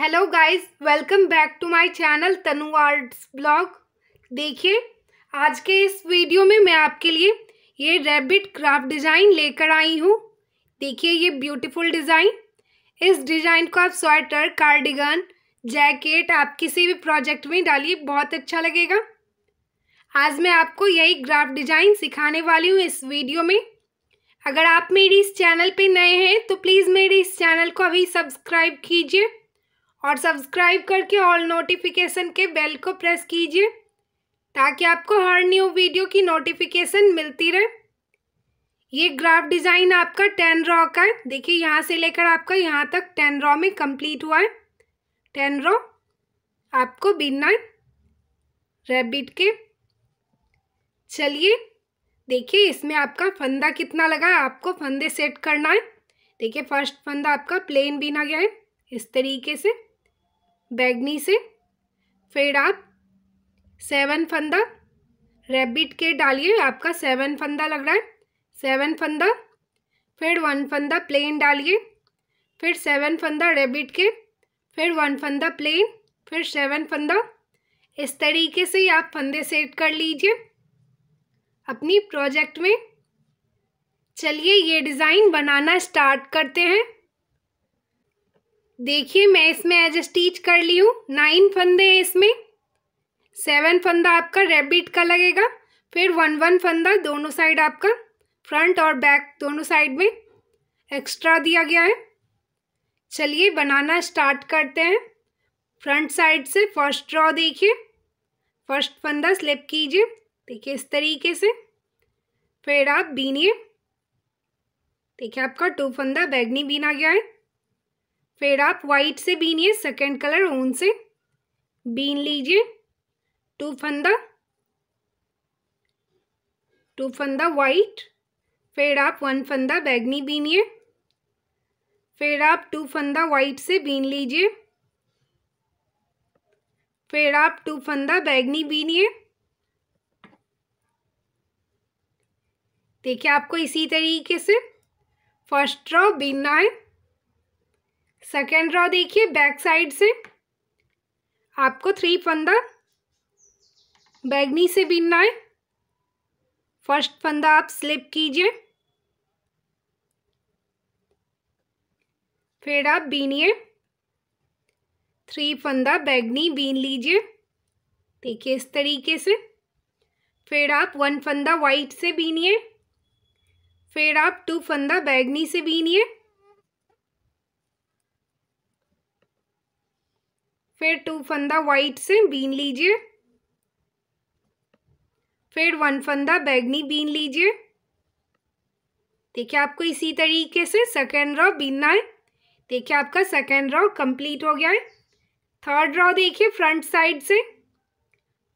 hello guys welcome back to my channel Tanu arts blog देखिए आज के इस वीडियो में मैं आपके लिए ये रैबिट क्राफ्ट डिज़ाइन लेकर आई हूँ देखिए ये ब्यूटीफुल डिज़ाइन इस डिज़ाइन को आप स्वेटर कार्डिगन जैकेट आप किसी भी प्रोजेक्ट में डालिए बहुत अच्छा लगेगा आज मैं आपको यही ग्राफ डिज़ाइन सिखाने वाली हूँ इस वीडियो में अगर आप मेरी इस चैनल पे नए हैं तो प्लीज़ मेरे इस चैनल को अभी सब्सक्राइब कीजिए और सब्सक्राइब करके ऑल नोटिफिकेशन के बेल को प्रेस कीजिए ताकि आपको हर न्यू वीडियो की नोटिफिकेशन मिलती रहे ये ग्राफ डिज़ाइन आपका टेन रॉ का है देखिए यहाँ से लेकर आपका यहाँ तक टेन रॉ में कंप्लीट हुआ है टेन रॉ आपको बिनना है रेबिट के चलिए देखिए इसमें आपका फंदा कितना लगा है आपको फंदे सेट करना है देखिए फर्स्ट फंदा आपका प्लेन बिना गया है इस तरीके से बैगनी से फिर आप सेवन फंदा रैबिट के डालिए आपका सेवन फंदा लग रहा है सेवन फंदा फिर वन फंदा प्लेन डालिए फिर सेवन फंदा रैबिट के फिर वन फंदा प्लेन फिर सेवन फंदा इस तरीके से ही आप फंदे सेट कर लीजिए अपनी प्रोजेक्ट में चलिए ये डिज़ाइन बनाना स्टार्ट करते हैं देखिए मैं इसमें एज स्टीच कर ली हूँ नाइन फंदे हैं इसमें सेवन फंदा आपका रेबिट का लगेगा फिर वन वन फंदा दोनों साइड आपका फ्रंट और बैक दोनों साइड में एक्स्ट्रा दिया गया है चलिए बनाना स्टार्ट करते हैं फ्रंट साइड से फर्स्ट ड्रॉ देखिए फर्स्ट फंदा स्लिप कीजिए देखिए इस तरीके से फिर आप बीनिए देखिए आपका टू फंदा बैगनी बीना गया है फिर आप वाइट से बीनिए सेकेंड कलर ऊन से बीन लीजिए टू फंदा टू फंदा वाइट फिर आप वन फंदा बैगनी बीनिए फिर आप टू फंदा वाइट से बीन लीजिए फिर आप टू फंदा बैगनी बीनिए देखिए आपको इसी तरीके से फर्स्ट रॉ बीनना है सेकेंड रॉ देखिए बैक साइड से आपको थ्री फंदा बैगनी से बीनना है फर्स्ट फंदा आप स्लिप कीजिए फिर आप बीनिए थ्री फंदा बैगनी बीन लीजिए देखिए इस तरीके से फिर आप वन फंदा वाइट से बीनिए फिर आप टू फंदा बैगनी से बीनिए फिर टू फंदा वाइट से बीन लीजिए फिर वन फंदा बैगनी बीन लीजिए देखिए आपको इसी तरीके से सेकेंड रॉ बीनना है देखिए आपका सेकेंड रॉ कंप्लीट हो गया है थर्ड रॉ देखिए फ्रंट साइड से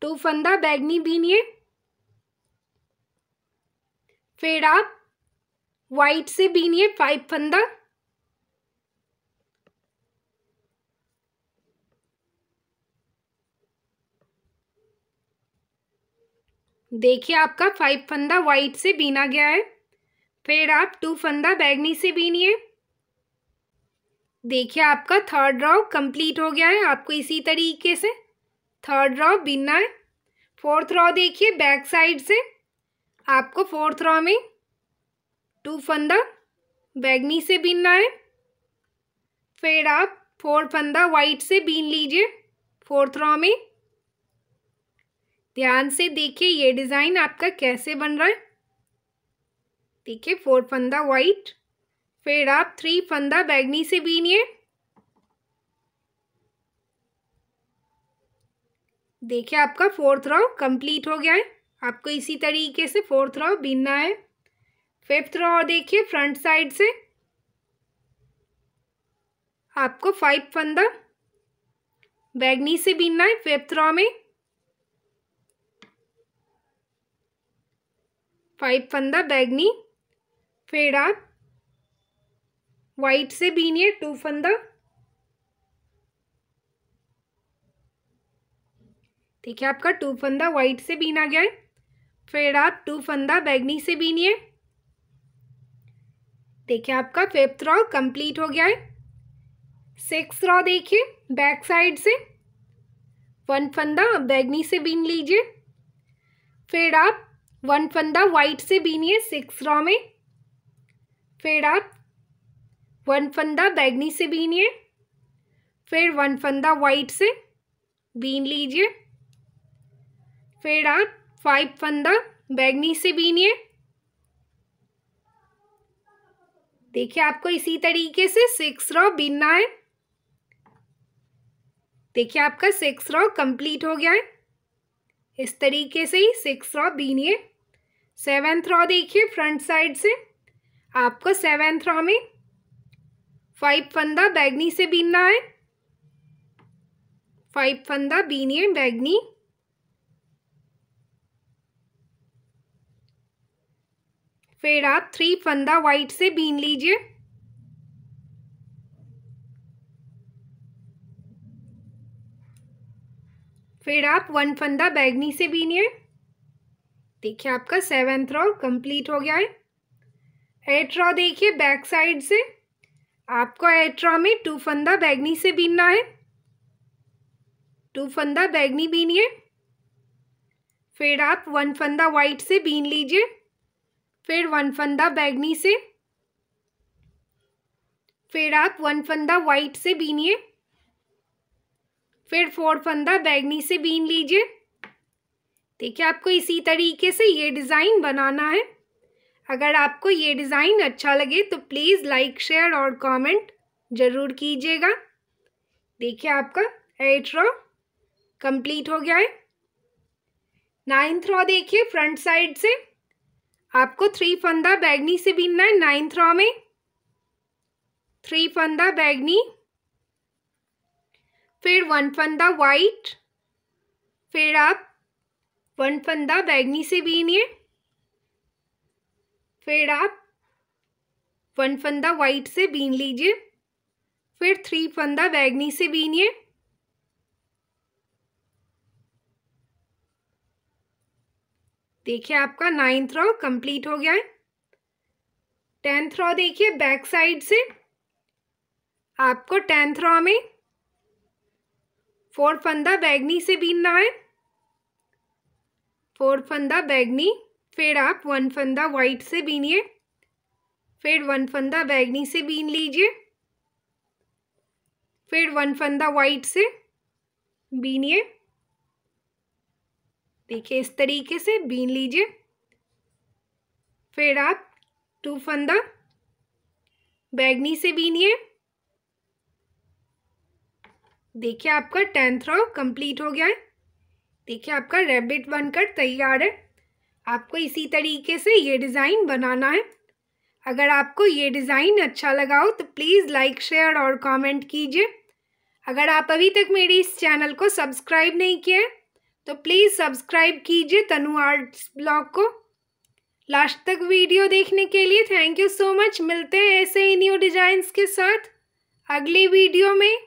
टू फंदा बैगनी बीनिए फिर आप वाइट से बीनिए फाइव फंदा देखिए आपका फाइव फंदा वाइट से बीना गया है फिर आप टू फंदा बैगनी से बीनिए देखिए आपका थर्ड रॉ कंप्लीट हो गया है आपको इसी तरीके से थर्ड रॉ बीनना है फोर्थ रॉ देखिए बैक साइड से आपको फोर्थ रॉ में टू फंदा बैगनी से बीनना है फिर आप फोर फंदा वाइट से बीन लीजिए फोर्थ रॉ में ध्यान से देखिए ये डिज़ाइन आपका कैसे बन रहा है देखिए फोर फंदा वाइट फिर आप थ्री फंदा बैगनी से बीनिए देखिए आपका फोर्थ रॉ कंप्लीट हो गया है आपको इसी तरीके से फोर्थ रॉ बीनना है फिफ्थ रॉ देखिए फ्रंट साइड से आपको फाइव फंदा बैगनी से बीनना है फिफ्थ रॉ में फाइव फंदा बैगनी फेड़ा वाइट से बीनिए टू फंदा ठीक है आपका टू फंदा वाइट से बीना गया है फिर आप टू फंदा बैगनी से बीनिए देखिए आपका फिफ्थ रॉ कंप्लीट हो गया है सिक्स रॉ देखिए बैक साइड से वन फंदा बैगनी से बीन लीजिए फिर आप वन फंदा वाइट से बीनिए सिक्स रॉ में फिर आप वन फंदा बैगनी से बीनिए फिर वन फंदा वाइट से बीन लीजिए फिर आप फाइव फंदा बैगनी से बीनिए देखिए आपको इसी तरीके से सिक्स रॉ बीनना है देखिए आपका सिक्स रॉ कंप्लीट हो गया है इस तरीके से ही सिक्स रॉ बीनिए सेवेंथ रॉ देखिए फ्रंट साइड से आपको सेवेंथ रॉ में फाइव फंदा बैगनी से बीनना है फाइव फंदा बीनिए बैगनी फिर आप थ्री फंदा वाइट से बीन लीजिए फिर आप वन फंदा बैगनी से बीनिए देखिए आपका सेवेंथ रॉ कंप्लीट हो गया है एट रॉ देखिए बैक साइड से आपको एट रॉ में टू फंदा बैगनी से बीनना है टू फंदा बैगनी बीनिए फिर आप वन फंदा वाइट से बीन लीजिए फिर वन फंदा बैगनी से फिर आप वन फंदा वाइट से बीनिए फिर फोर फंदा बैगनी से बीन लीजिए देखिए आपको इसी तरीके से ये डिज़ाइन बनाना है अगर आपको ये डिज़ाइन अच्छा लगे तो प्लीज़ लाइक शेयर और कमेंट ज़रूर कीजिएगा देखिए आपका एट रॉ कंप्लीट हो गया है नाइन्थ रॉ देखिए फ्रंट साइड से आपको थ्री फंदा बैगनी से बीनना है नाइन्थ रॉ में थ्री फंदा बैगनी फिर वन फंदा वाइट फिर आप वन फंदा बैगनी से बीनिए फिर आप वन फंदा वाइट से बीन लीजिए फिर थ्री फंदा बैगनी से बीनिए देखिए आपका नाइन्थ रॉ कंप्लीट हो गया है टेंथ रॉ देखिए बैक साइड से आपको टेंथ रॉ में फोर फंदा बैगनी से बीनना है फोर फंदा बैगनी फिर आप वन फंदा वाइट से बीनिए फिर वन फंदा बैगनी से बीन लीजिए फिर वन फंदा वाइट से बीनिए देखिए इस तरीके से बीन लीजिए फिर आप टू फंदा बैगनी से बीनिए देखिए आपका टेंथ रॉ कंप्लीट हो गया है देखिए आपका रैबिट बनकर तैयार है आपको इसी तरीके से ये डिज़ाइन बनाना है अगर आपको ये डिज़ाइन अच्छा लगा हो तो प्लीज़ लाइक शेयर और कमेंट कीजिए अगर आप अभी तक मेरे इस चैनल को सब्सक्राइब नहीं किए तो प्लीज़ सब्सक्राइब कीजिए तनु आर्ट्स ब्लॉग को लास्ट तक वीडियो देखने के लिए थैंक यू सो मच मिलते हैं ऐसे ही न्यू डिज़ाइंस के साथ अगली वीडियो में